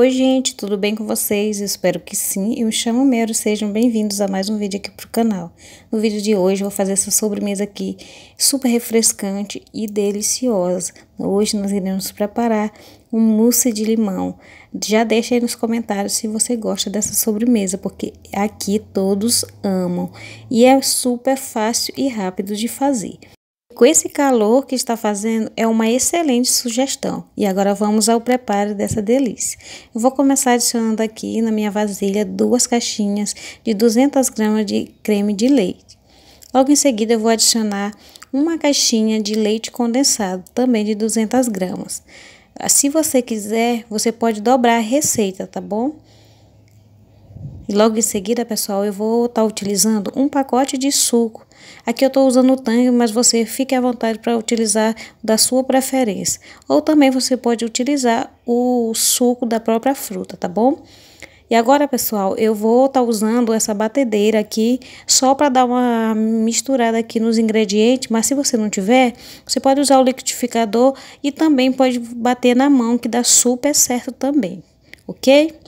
Oi gente, tudo bem com vocês? Eu espero que sim, eu me chamo Mero, sejam bem-vindos a mais um vídeo aqui pro canal. No vídeo de hoje eu vou fazer essa sobremesa aqui super refrescante e deliciosa. Hoje nós iremos preparar um mousse de limão. Já deixa aí nos comentários se você gosta dessa sobremesa, porque aqui todos amam. E é super fácil e rápido de fazer com esse calor que está fazendo, é uma excelente sugestão. E agora vamos ao preparo dessa delícia. Eu vou começar adicionando aqui na minha vasilha duas caixinhas de 200 gramas de creme de leite. Logo em seguida, eu vou adicionar uma caixinha de leite condensado, também de 200 gramas. Ah, se você quiser, você pode dobrar a receita, tá bom? E logo em seguida, pessoal, eu vou estar tá utilizando um pacote de suco. Aqui eu estou usando o tango, mas você fique à vontade para utilizar da sua preferência. Ou também você pode utilizar o suco da própria fruta, tá bom? E agora, pessoal, eu vou estar tá usando essa batedeira aqui só para dar uma misturada aqui nos ingredientes, mas se você não tiver, você pode usar o liquidificador e também pode bater na mão, que dá super certo também, ok?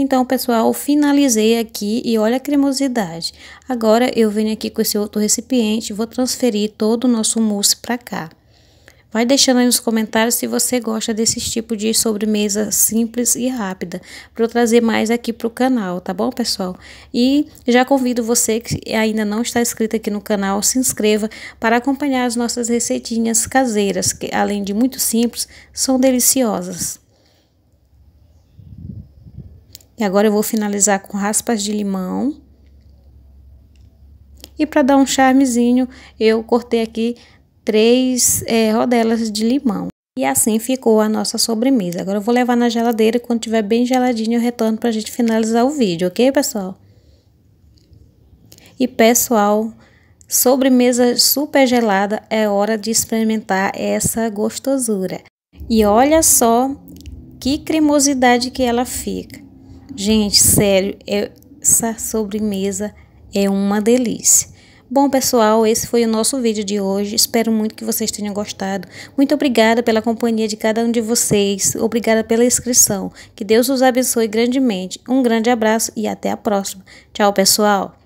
Então, pessoal, finalizei aqui e olha a cremosidade. Agora eu venho aqui com esse outro recipiente, vou transferir todo o nosso mousse para cá. Vai deixando aí nos comentários se você gosta desses tipos de sobremesa simples e rápida, para eu trazer mais aqui para o canal, tá bom, pessoal? E já convido você que ainda não está inscrito aqui no canal, se inscreva para acompanhar as nossas receitinhas caseiras, que além de muito simples, são deliciosas. E agora eu vou finalizar com raspas de limão. E para dar um charmezinho, eu cortei aqui três é, rodelas de limão. E assim ficou a nossa sobremesa. Agora eu vou levar na geladeira e quando tiver bem geladinho eu retorno para a gente finalizar o vídeo, ok pessoal? E pessoal, sobremesa super gelada, é hora de experimentar essa gostosura. E olha só que cremosidade que ela fica. Gente, sério, essa sobremesa é uma delícia. Bom, pessoal, esse foi o nosso vídeo de hoje. Espero muito que vocês tenham gostado. Muito obrigada pela companhia de cada um de vocês. Obrigada pela inscrição. Que Deus os abençoe grandemente. Um grande abraço e até a próxima. Tchau, pessoal.